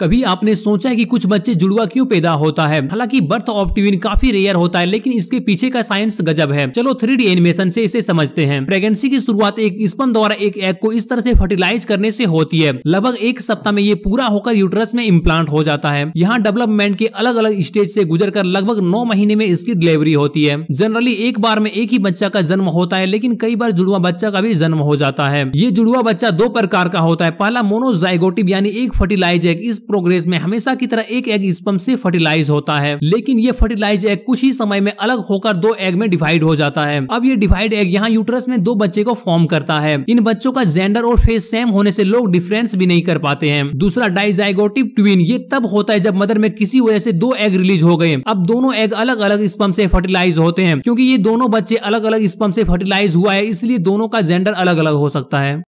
कभी आपने सोचा है कि कुछ बच्चे जुड़वा क्यों पैदा होता है हालांकि बर्थ ऑफ ट्विन काफी रेयर होता है लेकिन इसके पीछे का साइंस गजब है चलो थ्री डी एनिमेशन से इसे समझते हैं प्रेगनेंसी की शुरुआत एक स्पम द्वारा एक एग को इस तरह से फर्टिलाइज करने से होती है लगभग एक सप्ताह में ये पूरा होकर यूटरस में इम्प्लांट हो जाता है यहाँ डेवलपमेंट के अलग अलग स्टेज ऐसी गुजर लगभग नौ महीने में इसकी डिलीवरी होती है जनरली एक बार में एक ही बच्चा का जन्म होता है लेकिन कई बार जुड़वा बच्चा का भी जन्म हो जाता है ये जुड़वा बच्चा दो प्रकार का होता है पहला मोनोजाइगोटिव यानी एक फर्टिलाइज एग इस प्रोग्रेस में हमेशा की तरह एक एग स्पम से फर्टिलाइज होता है लेकिन ये फर्टिलाइज एग कुछ ही समय में अलग होकर दो एग में डिवाइड हो जाता है अब ये डिवाइड एग यहाँ यूटरस में दो बच्चे को फॉर्म करता है इन बच्चों का जेंडर और फेस सेम होने से लोग डिफरेंस भी नहीं कर पाते हैं दूसरा डाइजाइगोटिव ट्विन ये तब होता है जब मदर में किसी वजह से दो एग रिलीज हो गए अब दोनों एग अलग अलग स्पम से फर्टिलाइज होते हैं क्योंकि ये दोनों बच्चे अलग अलग स्पम से फर्टिलाइज हुआ है इसलिए दोनों का जेंडर अलग अलग हो सकता है